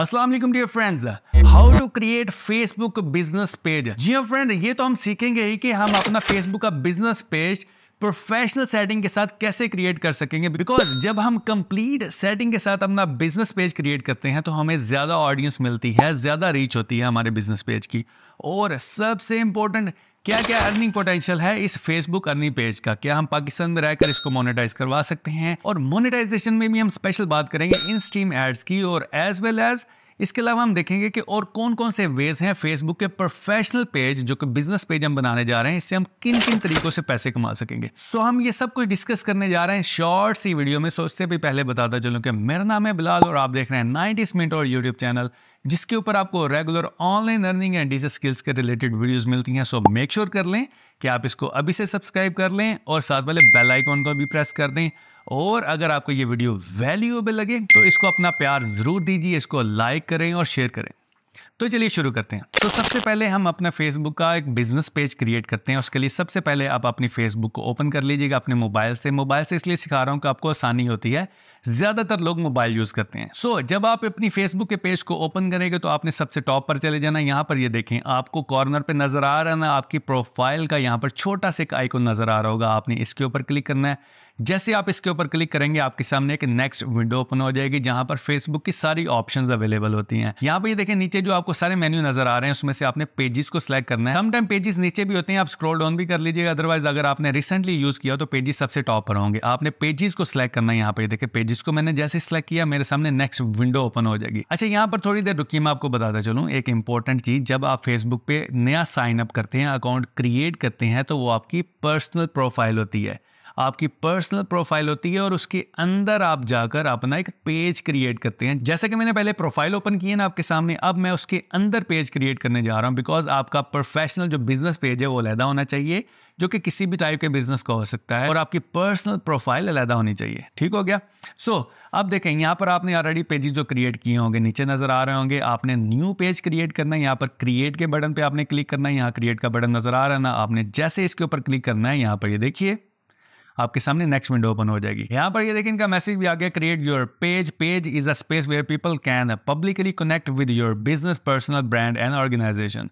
अस्सलाम वालेकुम dear friends how to create Facebook business page जी हाँ फ्रेंड ये तो हम सीखेंगे ही कि हम अपना फेसबुक का बिजनेस पेज प्रोफेशनल सेटिंग के साथ कैसे क्रिएट कर सकेंगे बिकॉज जब हम कंप्लीट सेटिंग के साथ अपना बिजनेस पेज क्रिएट करते हैं तो हमें ज़्यादा ऑडियंस मिलती है ज़्यादा रीच होती है हमारे बिजनेस पेज की और सबसे इंपॉर्टेंट क्या क्या अर्निंग पोटेंशियल है इस फेसबुक अर्निंग पेज का क्या हम पाकिस्तान में रहकर इसको मोनेटाइज करवा सकते हैं और मोनेटाइजेशन में भी हम स्पेशल बात करेंगे इन स्ट्रीम एड्स की और एज वेल एज इसके अलावा हम देखेंगे कि और कौन कौन से वेज हैं फेसबुक के प्रोफेशनल पेज जो कि बिजनेस पेज हम बनाने जा रहे हैं इससे हम किन किन तरीकों से पैसे कमा सकेंगे सो हम ये सब कुछ डिस्कस करने जा रहे हैं शॉर्ट सी वीडियो में सो इससे भी पहले बताता चलूँ कि मेरा नाम है बिलाल और आप देख रहे हैं नाइनटीस मिनट और यूट्यूब चैनल जिसके ऊपर आपको regular online earning and digital skills के रिलेटेड वीडियोस मिलती हैं सो मेक श्योर कर लें कि आप इसको अभी से सब्सक्राइब कर लें और साथ वाले बेल आइकॉन को भी प्रेस कर दें और अगर आपको ये वीडियो वैल्यूएबल लगे तो इसको अपना प्यार ज़रूर दीजिए इसको लाइक करें और शेयर करें तो चलिए शुरू करते हैं तो सबसे पहले हम अपना फेसबुक का एक बिजनेस पेज क्रिएट करते हैं उसके लिए सबसे पहले आप अपनी फेसबुक को ओपन कर लीजिएगा अपने मोबाइल से मोबाइल से इसलिए सिखा रहा हूँ कि आपको आसानी होती है ज़्यादातर लोग मोबाइल यूज़ करते हैं सो so, जब आप अपनी फेसबुक के पेज को ओपन करेंगे तो आपने सबसे टॉप पर चले जाना यहाँ पर ये देखें आपको कॉर्नर पे नज़र आ रहा है ना आपकी प्रोफाइल का यहाँ पर छोटा सा एक आइकन नज़र आ रहा होगा आपने इसके ऊपर क्लिक करना है जैसे आप इसके ऊपर क्लिक करेंगे आपके सामने एक नेक्स्ट विंडो ओपन हो जाएगी जहां पर फेसबुक की सारी ऑप्शंस अवेलेबल होती हैं यहाँ पर ये देखें नीचे जो आपको सारे मेन्यू नजर आ रहे हैं उसमें से आपने पेजेस को सिलेक्ट करना है समटाइम पेजेस नीचे भी होते हैं आप स्क्रॉल डाउन भी कर लीजिएगा अदरवाइज अगर आपने रिसेंटली यूज किया तो पेजेस सबसे टॉप पर होंगे आपने पेजेस को सिलेक्ट करना है यहाँ पर देखे पेजेस को मैंने जैसे सिलेक्ट किया मेरे सामने नेक्स्ट विंडो ओपन हो जाएगी अच्छा यहाँ पर थोड़ी देर रुकी मैं आपको बताता चलूँ एक इंपॉर्टेंट चीज जब आप फेसबुक पे नया साइन अप करते हैं अकाउंट क्रिएट करते हैं तो वो आपकी पर्सनल प्रोफाइल होती है आपकी पर्सनल प्रोफाइल होती है और उसके अंदर आप जाकर अपना एक पेज क्रिएट करते हैं जैसे कि मैंने पहले प्रोफाइल ओपन किए ना आपके सामने अब मैं उसके अंदर पेज क्रिएट करने जा रहा हूँ बिकॉज आपका प्रोफेशनल जो बिजनेस पेज है वो अलहदा होना चाहिए जो कि किसी भी टाइप के बिजनेस का हो सकता है और आपकी पर्सनल प्रोफाइल अलहदा होनी चाहिए ठीक हो गया सो so, अब देखें यहाँ पर आपने ऑलरेडी पेजेस जो क्रिएट किए होंगे नीचे नजर आ रहे होंगे आपने न्यू पेज क्रिएट करना है यहाँ पर क्रिएट के बटन पे आपने क्लिक करना है यहाँ क्रिएट का बटन नजर आ रहा है ना आपने जैसे इसके ऊपर क्लिक करना है यहाँ पर ये यह देखिए आपके सामने नेक्स्ट विंडो ओपन हो जाएगी यहाँ पर ये देखिए इनका मैसेज भी आ गया create your page page is a space where people can publicly connect with your business personal brand and organisation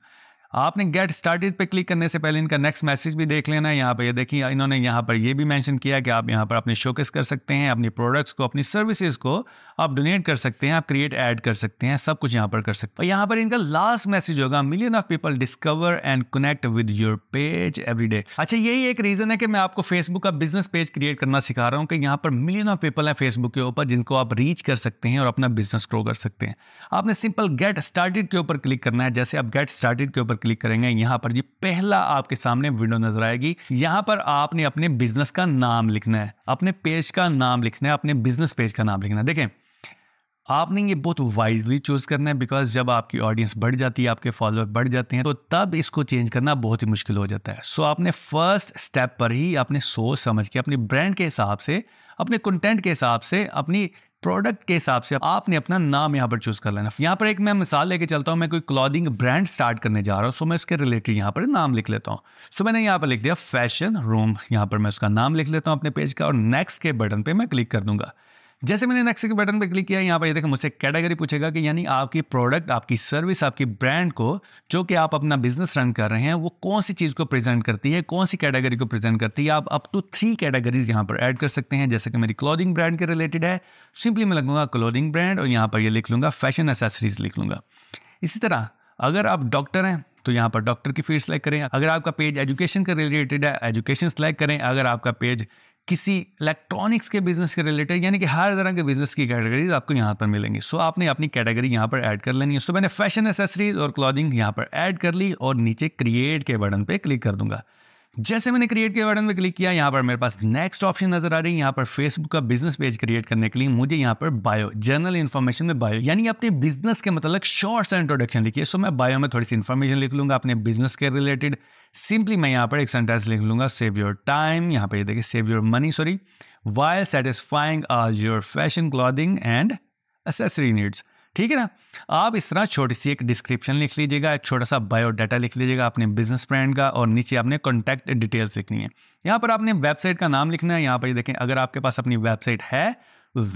आपने गेट स्टार्टेड पे क्लिक करने से पहले इनका नेक्स्ट मैसेज भी देख लेना है यहाँ पर ये यह देखिए इन्होंने यहाँ पर ये भी मेंशन किया कि आप यहाँ पर अपने शोकेस कर सकते हैं अपनी प्रोडक्ट्स को अपनी सर्विसेज को आप डोनेट कर सकते हैं आप क्रिएट ऐड कर सकते हैं सब कुछ यहाँ पर कर सकते हैं यहाँ पर इनका लास्ट मैसेज होगा million of people discover and connect with your page every day अच्छा यही एक रीज़न है कि मैं आपको फेसबुक का बिजनेस पेज क्रिएट करना सिखा रहा हूँ कि यहाँ पर मिलियन ऑफ पीपल है फेसबुक के ऊपर जिनको आप रीच कर सकते हैं और अपना बिजनेस ग्रो कर सकते हैं आपने सिंपल गेट स्टार्टेड के ऊपर क्लिक करना है जैसे आप गेट स्टार्टेड के ऊपर क्लिक करेंगे यहाँ पर जी पहला आपके सामने विंडो नजर आएगी यहाँ पर आपने अपने बिजनेस का नाम लिखना है अपने पेज का नाम लिखना है अपने बिजनेस पेज का नाम लिखना है देखें आपने ये बहुत वाइजली चूज़ करना है बिकॉज जब आपकी ऑडियंस बढ़ जाती है आपके फॉलोअर बढ़ जाते हैं तो तब इसको चेंज करना बहुत ही मुश्किल हो जाता है सो so, आपने फर्स्ट स्टेप पर ही आपने सोच समझ के अपने ब्रांड के हिसाब से अपने कंटेंट के हिसाब से अपनी प्रोडक्ट के हिसाब से आपने अपना नाम यहाँ पर चूज कर लेना यहाँ पर एक मैं मिसाल लेके चलता हूँ मैं कोई क्लॉदिंग ब्रांड स्टार्ट करने जा रहा हूँ सो मैं इसके रिलेटेड यहाँ पर नाम लिख लेता हूँ सो मैंने यहाँ पर लिख दिया फैशन रूम यहाँ पर मैं उसका नाम लिख लेता हूँ अपने पेज का और नेक्स्ट के बटन पर मैं क्लिक कर दूंगा जैसे मैंने नेक्स्ट के बटन पर क्लिक किया यहाँ पर ये देखो मुझसे कैटेगरी पूछेगा कि यानी आपकी प्रोडक्ट आपकी सर्विस आपकी ब्रांड को जो कि आप अपना बिजनेस रन कर रहे हैं वो कौन सी चीज़ को प्रेजेंट करती है कौन सी कैटेगरी को प्रेजेंट करती है आप अप टू थ्री कैटेगरीज यहाँ पर ऐड कर सकते हैं जैसे कि मेरी क्लोदिंग ब्रांड के रिलेटेड है सिंपली मैं लगूंगा क्लोदिंग ब्रांड और यहाँ पर ये लिख लूँगा फैशन एसेसरीज लिख लूँगा इसी तरह अगर आप डॉक्टर हैं तो यहाँ पर डॉक्टर की फील्ड सेलेक्ट करें अगर आपका पेज एजुकेशन का रिलेटेड है एजुकेशन सेलेक्ट करें अगर आपका पेज किसी इलेक्ट्रॉनिक्स के बिजनेस के रिलेटेड यानी कि हर तरह के बिजनेस की कैटेगरीज आपको यहाँ पर मिलेंगी सो so, आपने अपनी कैटेगरी यहाँ पर ऐड कर लेनी है सो so, मैंने फैशन एसेसरीज और क्लॉथिंग यहाँ पर ऐड कर ली और नीचे क्रिएट के बटन पर क्लिक कर दूंगा जैसे मैंने क्रिएट के बटन पर क्लिक किया यहाँ पर मेरे पास नेक्स्ट ऑप्शन नजर आ रही है यहाँ पर फेसबुक का बिजनेस पेज क्रिएट करने के लिए मुझे यहाँ पर बायो जनरल इन्फॉर्मेशन में बायो यानी अपने बिजनेस के मतलब शॉर्ट सा इंट्रोडक्शन लिखिए सो मैं बायो में थोड़ी सी इन्फॉर्मेशन लिख लूंगा अपने बिजनेस के रिलेटेड सिंपली मैं यहाँ पर एक सेंटेंस लिख लूंगा सेव योर टाइम यहाँ पर देखिए save your money sorry why satisfying are your fashion clothing and accessory needs ठीक है ना आप इस तरह छोटी सी एक डिस्क्रिप्शन लिख लीजिएगा एक छोटा सा बायोडाटा लिख लीजिएगा अपने बिजनेस ब्रांड का और नीचे आपने कॉन्टैक्ट डिटेल्स लिखनी है यहाँ पर आपने वेबसाइट का नाम लिखना है यहाँ पर देखें अगर आपके पास अपनी वेबसाइट है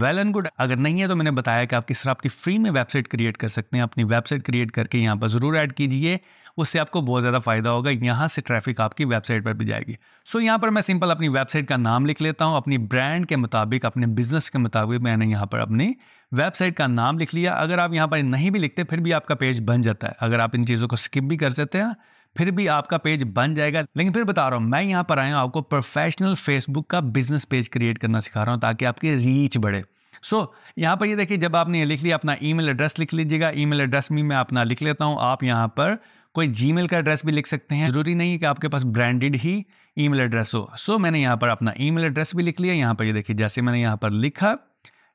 वेल एंड गुड अगर नहीं है तो मैंने बताया कि आप किस तरह आपकी फ्री में वेबसाइट क्रिएट कर सकते हैं अपनी वेबसाइट क्रिएट करके यहाँ पर ज़रूर ऐड कीजिए उससे आपको बहुत ज़्यादा फायदा होगा यहाँ से ट्रैफिक आपकी वेबसाइट पर भी जाएगी सो यहाँ पर मैं सिंपल अपनी वेबसाइट का नाम लिख लेता हूँ अपनी ब्रांड के मुताबिक अपने बिजनेस के मुताबिक मैंने यहाँ पर अपनी वेबसाइट का नाम लिख लिया अगर आप यहाँ पर नहीं भी लिखते फिर भी आपका पेज बन जाता है अगर आप इन चीज़ों को स्किप भी कर सकते हैं फिर भी आपका पेज बन जाएगा लेकिन फिर बता रहा हूँ मैं यहाँ पर आया हूँ आपको प्रोफेशनल फेसबुक का बिजनेस पेज क्रिएट करना सिखा रहा हूँ ताकि आपकी रीच बढ़े सो so, यहाँ पर ये देखिए जब आपने लिख लिया अपना ई एड्रेस लिख लीजिएगा ई एड्रेस भी मैं अपना लिख लेता हूँ आप यहाँ पर कोई जी का एड्रेस भी लिख सकते हैं जरूरी नहीं है कि आपके पास ब्रांडेड ही ई एड्रेस हो सो so, मैंने यहाँ पर अपना ई एड्रेस भी लिख लिया यहाँ पर ये देखिए जैसे मैंने यहाँ पर लिखा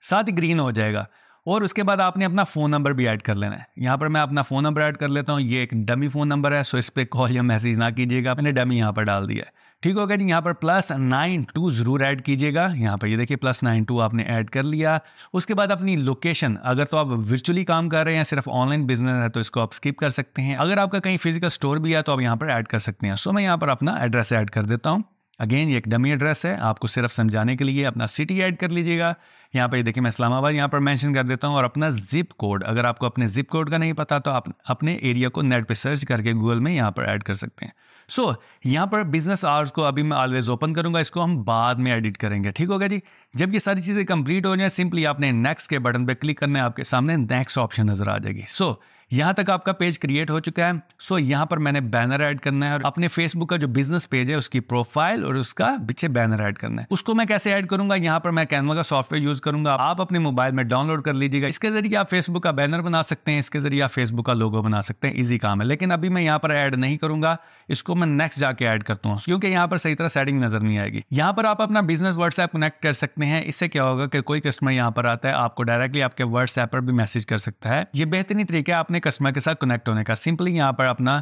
साथ ही ग्रीन हो जाएगा और उसके बाद आपने अपना फ़ोन नंबर भी ऐड कर लेना है यहाँ पर मैं अपना फ़ोन नंबर ऐड कर लेता हूँ ये एक डमी फ़ोन नंबर है सो इस पर कॉल या मैसेज ना कीजिएगा मैंने डमी यहाँ पर डाल दिया है ठीक गया जी यहाँ पर प्लस नाइन टू ज़रूर ऐड कीजिएगा यहाँ पर ये देखिए प्लस नाइन टू आपने ऐड कर लिया उसके बाद अपनी लोकेशन अगर तो आप वर्चुअली काम कर रहे हैं सिर्फ ऑनलाइन बिजनेस है तो इसको आप स्किप कर सकते हैं अगर आपका कहीं फिजिकल स्टोर भी है तो आप यहाँ पर ऐड कर सकते हैं सो मैं यहाँ पर अपना एड्रेस ऐड कर देता हूँ अगेन ये एक डमी एड्रेस है आपको सिर्फ समझाने के लिए अपना सिटी ऐड कर लीजिएगा यहाँ पर देखिए मैं इस्लामाबाद यहाँ पर मेंशन कर देता हूँ और अपना जिप कोड अगर आपको अपने जिप कोड का नहीं पता तो आप अपने एरिया को नेट पर सर्च करके गूगल में यहाँ पर ऐड कर सकते हैं सो so, यहाँ पर बिजनेस आवर्स को अभी मैं ऑलवेज ओपन करूँगा इसको हम बाद में एडिट करेंगे ठीक होगा जी जब ये सारी चीज़ें कंप्लीट हो जाए सिंपली आपने नेक्स्ट के बटन पर क्लिक करना है आपके सामने नेक्स्ट ऑप्शन नज़र आ जाएगी सो so, यहां तक आपका पेज क्रिएट हो चुका है सो यहां पर मैंने बैनर ऐड करना है और अपने फेसबुक का जो बिजनेस पेज है उसकी प्रोफाइल और उसका पीछे बैनर ऐड करना है उसको मैं कैसे ऐड करूंगा यहाँ पर मैं कैनवा का सॉफ्टवेयर यूज करूंगा आप अपने मोबाइल में डाउनलोड कर लीजिएगा इसके जरिए आप फेसबुक का बैनर बना सकते हैं इसके जरिए आप फेसबुक का लोगो बना सकते हैं इजी काम है लेकिन अभी मैं यहाँ पर ऐड नहीं करूंगा इसको मैं नेक्स्ट जाके ऐड करता हूँ क्योंकि यहाँ पर सही तरह सेटिंग नजर नहीं आएगी यहाँ पर आप अपना बिजनेस व्हाट्सएप कनेक्ट कर सकते हैं इससे क्या होगा कि कोई कस्टमर यहाँ पर आता है आपको डायरेक्टली आपके व्हाट्सएप पर भी मैसेज कर सकता है ये बेहतरीन तरीका है आपने कस्टमर के साथ कनेक्ट होने का सिंपली यहाँ पर अपना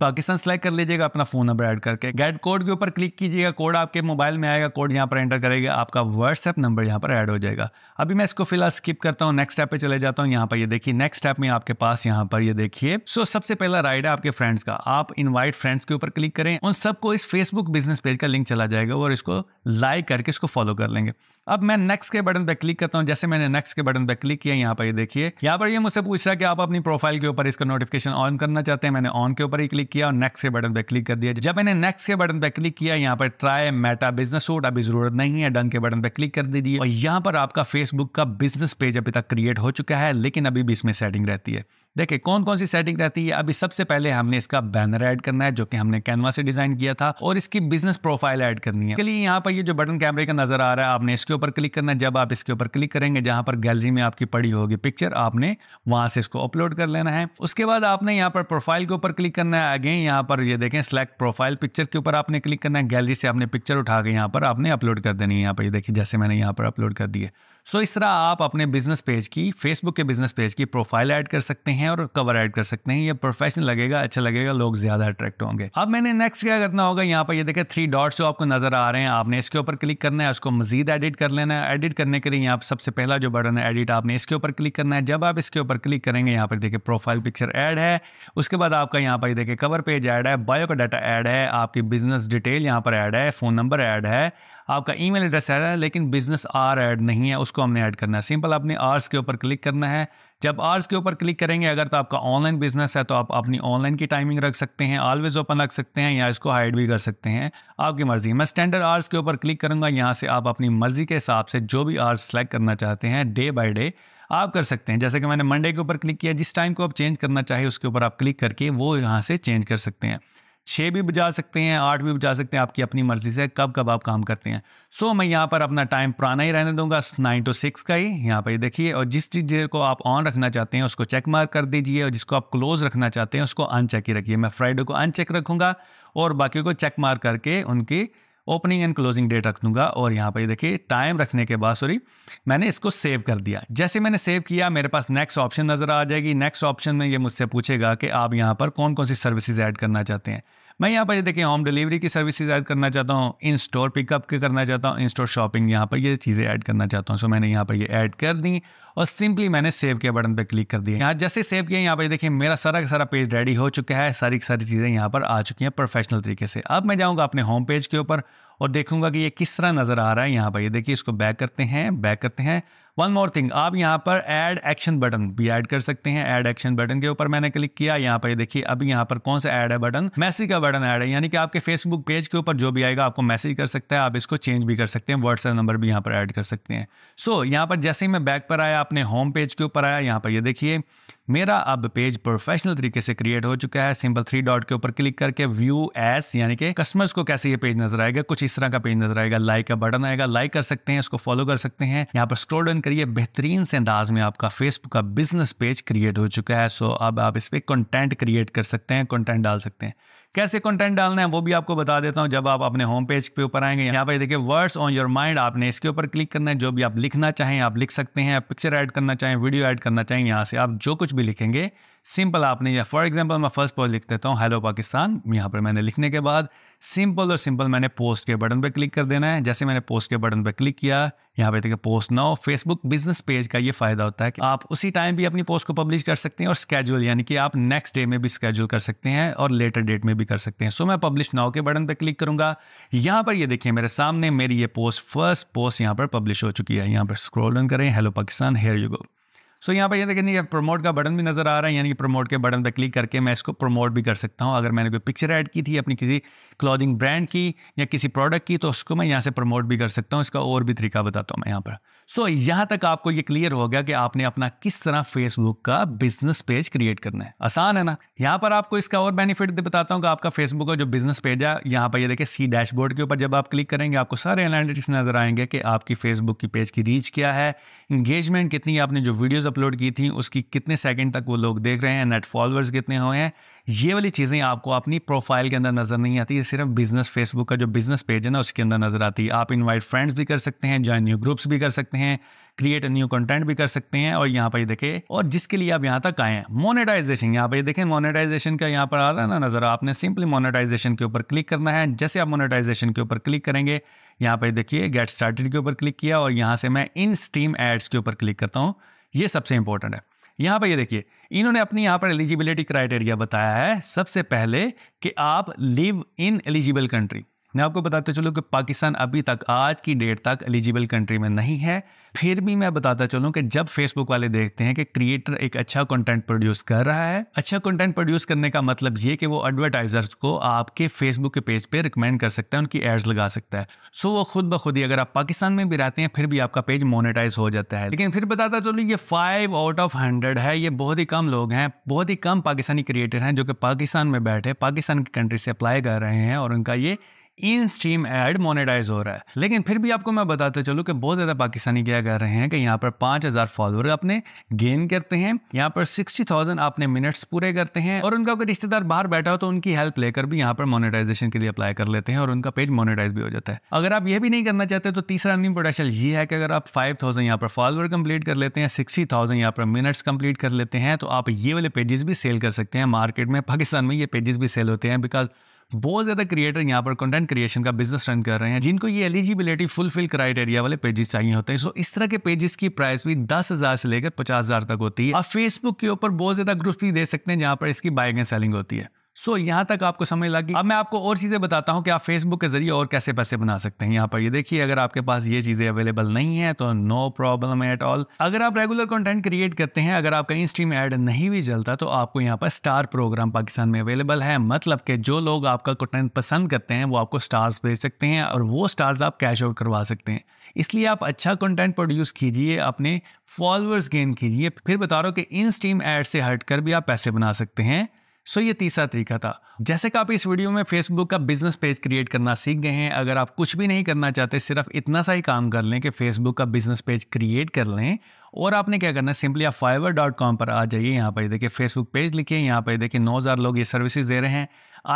पाकिस्तान सेलेक्ट कर लीजिएगा अपना फ़ोन नंबर ऐड करके गैट कोड के ऊपर क्लिक कीजिएगा कोड आपके मोबाइल में आएगा कोड यहाँ पर एंटर करेगा आपका व्हाट्सएप नंबर यहाँ पर ऐड हो जाएगा अभी मैं इसको फिलहाल स्किप करता हूँ नेक्स्ट स्टेप पे चले जाता हूँ यहाँ पर ये यह देखिए नेक्स्ट स्टेप में आपके पास यहाँ पर ये यह देखिए सो so, सबसे पहला राइड है आपके फ्रेंड्स का आप इन्वाइट फ्रेंड्स के ऊपर क्लिक करें उन सबको इस फेसबुक बिजनेस पेज का लिंक चला जाएगा और इसको लाइक करके इसको फॉलो कर लेंगे अब मैं नेक्स्ट के बटन पर क्लिक करता हूँ जैसे मैंने नेक्स्ट के बटन पर क्लिक किया यहाँ पर ये देखिए यहाँ पर ये मुझसे पूछ रहा है कि आप अपनी प्रोफाइल के ऊपर इसका नोटिफिकेशन ऑन करना चाहते हैं मैंने ऑन के ऊपर ही क्लिक किया और नेक्स्ट के बटन पर क्लिक कर दिया जब मैंने नेक्स्ट के बटन पर क्लिक किया यहाँ पर ट्राई मेटा बिजनेस सूट अभी जरूरत नहीं है डन के बटन पर क्लिक कर दीजिए और यहाँ पर आपका फेसबुक का बिजनेस पेज अभी तक क्रिएट हो चुका है लेकिन अभी भी इसमें सेटिंग रहती है देखिए कौन कौन सी सेटिंग रहती है अभी सबसे पहले हमने इसका बैनर ऐड करना है जो कि हमने कैनवा से डिजाइन किया था और इसकी बिजनेस प्रोफाइल ऐड करनी है चलिए यहाँ पर ये जो बटन कैमरे का नजर आ रहा है आपने इसके ऊपर क्लिक करना है जब आप इसके ऊपर क्लिक करेंगे जहां पर गैलरी में आपकी पड़ी होगी पिक्चर आपने वहां से इसको अपलोड कर लेना है उसके बाद आपने यहाँ पर प्रोफाइल के ऊपर क्लिक करना है अगेन यहाँ पर ये देखें सिलेक्ट प्रोफाइल पिक्चर के ऊपर आपने क्लिक करना है गैलरी से आपने पिक्चर उठा के यहाँ पर आपने अपलोड कर देनी है यहाँ पर देखिए जैसे मैंने यहाँ पर अपलोड कर दिया सो so, इस तरह आप अपने बिजनेस पेज की फेसबुक के बिजनेस पेज की प्रोफाइल ऐड कर सकते हैं और कवर ऐड कर सकते हैं ये प्रोफेशनल लगेगा अच्छा लगेगा लोग ज्यादा अट्रैक्ट होंगे अब मैंने नेक्स्ट क्या करना होगा यहाँ पर ये देखें थ्री डॉट्स जो आपको नजर आ रहे हैं आपने इसके ऊपर क्लिक करना है उसको मजीद एडिट कर लेना है एडिट करने के लिए यहाँ पर सबसे पहला जो बटन है एडिट आपने इसके ऊपर क्लिक करना है जब आप इसके ऊपर क्लिक करेंगे यहाँ पर देखिए प्रोफाइल पिक्चर एड है उसके बाद आपका यहाँ पर देखिए कवर पेज एड है बायो का डाटा ऐड है आपकी बिजनेस डिटेल यहाँ पर एड है फोन नंबर एड है आपका ईमेल एड्रेस ऐड है लेकिन बिजनेस आर ऐड नहीं है उसको हमने ऐड करना है सिंपल आपने आर्स के ऊपर क्लिक करना है जब आर्स के ऊपर क्लिक करेंगे अगर तो आपका ऑनलाइन बिजनेस है तो आप अपनी ऑनलाइन की टाइमिंग रख सकते हैं ऑलवेज ओपन रख सकते हैं या इसको हाइड भी कर सकते हैं आपकी मर्जी मैं स्टैंडर्ड आर्स के ऊपर क्लिक करूंगा यहाँ से आप अपनी मर्जी के हिसाब से जो भी आर्स सेलेक्ट करना चाहते हैं डे बाई डे आप कर सकते हैं जैसे कि मैंने मंडे के ऊपर क्लिक किया जिस टाइम को आप चेंज करना चाहिए उसके ऊपर आप क्लिक करके वो यहाँ से चेंज कर सकते हैं छः भी बजा सकते हैं आठ भी बजा सकते हैं आपकी अपनी मर्जी से कब कब आप काम करते हैं सो so, मैं यहाँ पर अपना टाइम पुराना ही रहने दूंगा नाइन टू सिक्स का ही यहाँ पर देखिए और जिस चीज़ को आप ऑन रखना चाहते हैं उसको चेक मार्क कर दीजिए और जिसको आप क्लोज रखना चाहते हैं उसको अनचेक ही रखिए मैं फ्राइडे को अनचेक रखूंगा और बाकी को चेक मार करके उनकी ओपनिंग एंड क्लोजिंग डेट रख दूंगा और यहाँ पर देखिए टाइम रखने के बाद सॉरी मैंने इसको सेव कर दिया जैसे मैंने सेव किया मेरे पास नेक्स्ट ऑप्शन नज़र आ जाएगी नेक्स्ट ऑप्शन में ये मुझसे पूछेगा कि आप यहाँ पर कौन कौन सी सर्विसेज ऐड करना चाहते हैं मैं यहाँ पर ये देखें होम डिलीवरी की सर्विसेज ऐड करना चाहता हूँ इन स्टोर पिकअप के करना चाहता हूँ इन स्टोर शॉपिंग यहाँ पर ये चीज़ें ऐड करना चाहता हूँ सो मैंने यहाँ पर ये ऐड कर दी और सिंपली मैंने सेव के बटन पर क्लिक कर दिया यहाँ जैसे सेव किया यहाँ पर देखिए मेरा सारा का सारा पेज रेडी हो चुका है सारी सारी चीज़ें यहाँ पर आ चुकी हैं प्रोफेशनल तरीके से अब मैं जाऊँगा अपने होम पेज के ऊपर और देखूंगा कि ये किस तरह नज़र आ रहा है यहाँ पर ये देखिए इसको बैक करते हैं बैक करते हैं वन मोर थिंग आप यहाँ पर एड एक्शन बटन भी ऐड कर सकते हैं एड एक्शन बटन के ऊपर मैंने क्लिक किया यहाँ पर देखिए अभी यहाँ पर कौन सा एड है बटन मैसेज का बटन ऐड है यानी कि आपके फेसबुक पेज के ऊपर जो भी आएगा आपको मैसेज कर सकता है आप इसको चेंज भी कर सकते हैं व्हाट्सएप नंबर भी यहाँ पर ऐड कर सकते हैं सो so, यहाँ पर जैसे ही मैं बैक पर आया अपने होम पेज के ऊपर आया यहाँ पर ये यह देखिए मेरा अब पेज प्रोफेशनल तरीके से क्रिएट हो चुका है सिंपल थ्री डॉट के ऊपर क्लिक करके व्यू एस यानी कि कस्टमर्स को कैसे ये पेज नजर आएगा कुछ इस तरह का पेज नजर आएगा लाइक का बटन आएगा लाइक कर सकते हैं उसको फॉलो कर सकते हैं यहाँ पर स्क्रोल डन करिए बेहतरीन से अंदाज में आपका फेसबुक का बिजनेस पेज क्रिएट हो चुका है सो अब आप इस पर कंटेंट क्रिएट कर सकते हैं कंटेंट डाल सकते हैं कैसे कंटेंट डालना है वो भी आपको बता देता हूँ जब आप अपने होम पेज के ऊपर आएंगे यहाँ पर देखिए वर्ड्स ऑन योर माइंड आपने इसके ऊपर क्लिक करना है जो भी आप लिखना चाहें आप लिख सकते हैं पिक्चर ऐड करना चाहें वीडियो ऐड करना चाहें यहाँ से आप जो कुछ भी लिखेंगे सिंपल आपने फॉर एग्जाम्पल मैं फर्स्ट पॉज लिख देता हूँ हेलो पाकिस्तान यहाँ पर मैंने लिखने के बाद सिंपल और सिंपल मैंने पोस्ट के बटन पर क्लिक कर देना है जैसे मैंने पोस्ट के बटन पर क्लिक किया यहाँ पे देखिए पोस्ट हो फेसबुक बिजनेस पेज का ये फायदा होता है कि आप उसी टाइम भी अपनी पोस्ट को पब्लिश कर सकते हैं और स्केड्यूल यानी कि आप नेक्स्ट डे में भी स्केड्यूल कर सकते हैं और लेटर डेट में भी कर सकते हैं सो मैं पब्लिश नाउ के बटन पर क्लिक करूंगा यहाँ पर ये देखिए मेरे सामने मेरी ये पोस्ट फर्स्ट पोस्ट यहाँ पर पब्लिश हो चुकी है यहाँ पर स्क्रोल रन करें hello Pakistan here you go so यहाँ पर यह देखें नहीं प्रमोट का बटन भी नज़र आ रहा है यानी कि प्रमोट के बटन पर क्लिक करके मैं इसको प्रमोट भी कर सकता हूँ अगर मैंने कोई पिक्चर ऐड की थी अपनी किसी क्लॉथिंग ब्रांड की या किसी प्रोडक्ट की तो उसको मैं यहाँ से प्रमोट भी कर सकता हूँ इसका और भी तरीका बताता हूँ मैं यहाँ पर सो so, यहाँ तक आपको ये क्लियर हो गया कि आपने अपना किस तरह फेसबुक का बिजनेस पेज क्रिएट करना है आसान है ना यहाँ पर आपको इसका और बेनिफिट बताता हूँ कि आपका फेसबुक का जो बिजनेस पेज है यहाँ पर ये देखिए सी डैशबोर्ड के ऊपर जब आप क्लिक करेंगे आपको सारे एनालिटिक्स नजर आएंगे कि आपकी फेसबुक की पेज की रीच क्या है इंगेजमेंट कितनी आपने जो वीडियोज अपलोड की थी उसकी कितने सेकेंड तक वो लोग देख रहे हैं नेट फॉलोअर्स कितने हुए हैं ये वाली चीज़ें आपको अपनी प्रोफाइल के अंदर नज़र नहीं आती ये सिर्फ बिजनेस फेसबुक का जो बिजनेस पेज है ना उसके अंदर नज़र आती है आप इन्वाइट फ्रेंड्स भी कर सकते हैं ज्वाइन न्यू ग्रुप्स भी कर सकते हैं हैं क्रिएट न्यू कंटेंट भी कर सकते हैं और यहाँ पर देखें और जिसके लिए आप यहाँ तक आए हैं मोनेटाइजेशन यहाँ पर देखें मोनेटाइजेशन का यहाँ पर आ रहा है ना नजर आपने सिंपली मोनेटाइजेशन के ऊपर क्लिक करना है जैसे आप मोनेटाइजेशन के ऊपर क्लिक करेंगे यहाँ पर देखिए गेट स्टार्टेड के ऊपर क्लिक किया और यहाँ से मैं इन स्टीम एड्स के ऊपर क्लिक करता हूँ ये सबसे इंपॉर्टेंट है यहाँ पर ये देखिए इन्होंने अपनी यहाँ पर एलिजिबिलिटी क्राइटेरिया बताया है सबसे पहले कि आप लिव इन एलिजिबल कंट्री मैं आपको बताते चलूँ कि पाकिस्तान अभी तक आज की डेट तक एलिजिबल कंट्री में नहीं है फिर भी मैं बताता चलूँ कि जब फेसबुक वाले देखते हैं कि क्रिएटर एक अच्छा कंटेंट प्रोड्यूस कर रहा है अच्छा कंटेंट प्रोड्यूस करने का मतलब ये कि वो एडवर्टाइजर्स को आपके फेसबुक के पेज पे रिकमेंड कर सकता है उनकी एड्स लगा सकता है सो वो खुद ब खुद ही अगर आप पाकिस्तान में भी रहते हैं फिर भी आपका पेज मोनिटाइज हो जाता है लेकिन फिर बताता चलूँ ये फाइव आउट ऑफ हंड्रेड है ये बहुत ही कम लोग हैं बहुत ही कम पाकिस्तानी क्रिएटर हैं जो कि पाकिस्तान में बैठे पाकिस्तान की कंट्री से अप्लाई कर रहे हैं और उनका ये इन स्ट्रीम एड मोनेटाइज हो रहा है लेकिन फिर भी आपको मैं बताते चलूँ कि बहुत ज़्यादा पाकिस्तानी क्या कर रहे हैं कि यहाँ पर पाँच हज़ार फॉलोअर अपने गेन करते हैं यहाँ पर सिक्सटी थाउजेंड अपने मिनट्स पूरे करते हैं और उनका कोई रिश्तेदार बाहर बैठा हो तो उनकी हेल्प लेकर भी यहाँ पर मोनेटाइजेशन के लिए अप्लाई कर लेते हैं और उनका पेज मोनेटाइज भी हो जाता है अगर आप ये भी नहीं करना चाहते तो तीसरा अर्निंग पोटेंशियल ये है कि अगर आप फाइव थाउजेंड यहाँ पर फॉलोअर कंप्लीट कर लेते हैं सिक्सटी थाउजेंड यहाँ पर मिनट्स कंप्लीट कर लेते हैं तो आप ये वाले पेजेस भी सेल कर सकते हैं मार्केट में पाकिस्तान में ये पेजेस भी सेल होते हैं बिकॉज बहुत ज़्यादा क्रिएटर यहाँ पर कंटेंट क्रिएशन का बिजनेस रन कर रहे हैं जिनको ये एलिजिबिलिटी फुलफिल क्राइटेरिया वाले पेजेस चाहिए होते हैं सो इस तरह के पेजेस की प्राइस भी दस हज़ार से लेकर पचास हज़ार तक होती है आप फेसबुक के ऊपर बहुत ज़्यादा ग्रुप भी दे सकते हैं जहाँ पर इसकी बाइक एंड सेलिंग होती है सो so, यहाँ तक आपको समझ लगी अब मैं आपको और चीज़ें बताता हूँ कि आप फेसबुक के जरिए और कैसे पैसे बना सकते हैं यहाँ पर ये देखिए अगर आपके पास ये चीज़ें अवेलेबल नहीं है तो नो प्रॉब्लम एट ऑल अगर आप रेगुलर कंटेंट क्रिएट करते हैं अगर आपका इंस्ट्रीम ऐड नहीं भी चलता तो आपको यहाँ पर स्टार प्रोग्राम पाकिस्तान में अवेलेबल है मतलब कि जो लोग आपका कंटेंट पसंद करते हैं वो आपको स्टार्स भेज सकते हैं और वो स्टार्स आप कैश आउट करवा सकते हैं इसलिए आप अच्छा कंटेंट प्रोड्यूस कीजिए अपने फॉलोअर्स गेन कीजिए फिर बता रहा हूँ कि इन स्ट्रीम एड से हट कर भी आप पैसे बना सकते हैं सो ये तीसरा तरीका था जैसे कि आप इस वीडियो में फेसबुक का बिजनेस पेज क्रिएट करना सीख गए हैं अगर आप कुछ भी नहीं करना चाहते सिर्फ इतना सा ही काम कर लें कि फेसबुक का बिजनेस पेज क्रिएट कर लें और आपने क्या करना है सिंपली आप फाइवर डॉट कॉम पर आ जाइए यहाँ पर देखिए फेसबुक पेज लिखिए यहाँ पर देखिए नौ हज़ार लोग ये सर्विसेज दे रहे हैं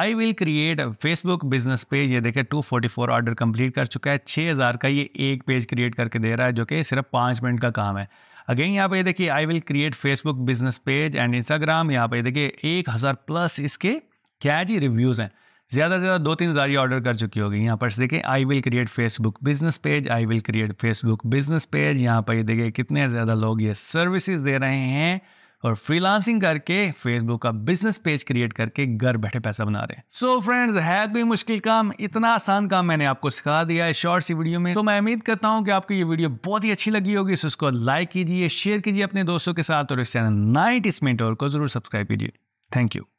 I will create Facebook business page ये देखिए फोर ऑर्डर कंप्लीट कर चुका है हज़ार का ये एक पेज क्रिएट करके दे रहा है जो कि सिर्फ पाँच मिनट का काम है अगेन यहाँ पे देखिए I will create Facebook business page and Instagram यहाँ पे देखिए एक हज़ार प्लस इसके क्या जी रिव्यूज़ हैं ज़्यादा से ज़्यादा दो तीन हज़ार ये ऑर्डर कर चुकी होगी यहाँ पर देखिए I will create Facebook business page I will create Facebook business page यहाँ पर ये देखिए कितने ज़्यादा लोग ये सर्विसेज दे रहे हैं और फ्रीलांसिंग करके फेसबुक का बिजनेस पेज क्रिएट करके घर बैठे पैसा बना रहे सो फ्रेंड्स है कोई मुश्किल काम इतना आसान काम मैंने आपको सिखा दिया है शॉर्ट सी वीडियो में तो मैं उम्मीद करता हूँ कि आपको ये वीडियो बहुत ही अच्छी लगी होगी सो इसको लाइक कीजिए शेयर कीजिए अपने दोस्तों के साथ और इस चैनल नाइट इस मिनट और को जरूर सब्सक्राइब कीजिए थैंक यू